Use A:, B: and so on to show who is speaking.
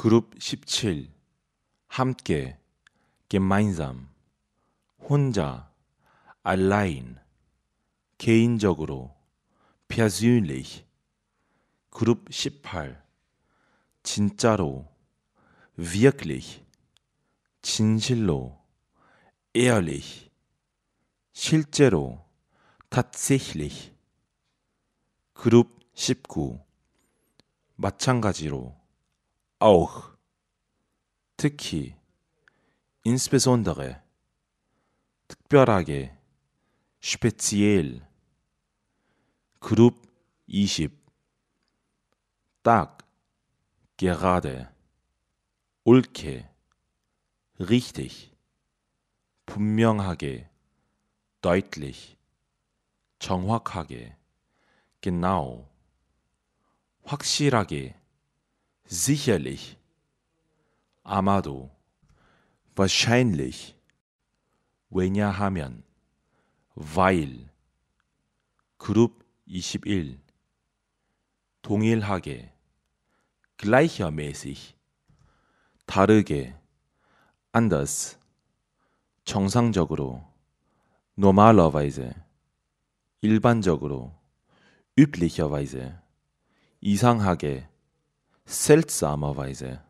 A: 그룹 17 함께 gemeinsam 혼자 allein 개인적으로 persönlich 그룹 18 진짜로 wirklich 진실로 ehrlich 실제로 tatsächlich 그룹 19 마찬가지로 auch 특히 insbesondere 특별하게 speziell 그룹 20딱 gerade 옳게 richtig 분명하게 deutlich 정확하게 genau 확실하게 sicherlich, 아마도, wahrscheinlich, 왜냐하면, weil, 그룹 21, 동일하게, gleichermäßig, 다르게, anders, 정상적으로, normalerweise, 일반적으로, üblicherweise, 이상하게, seltsamerweise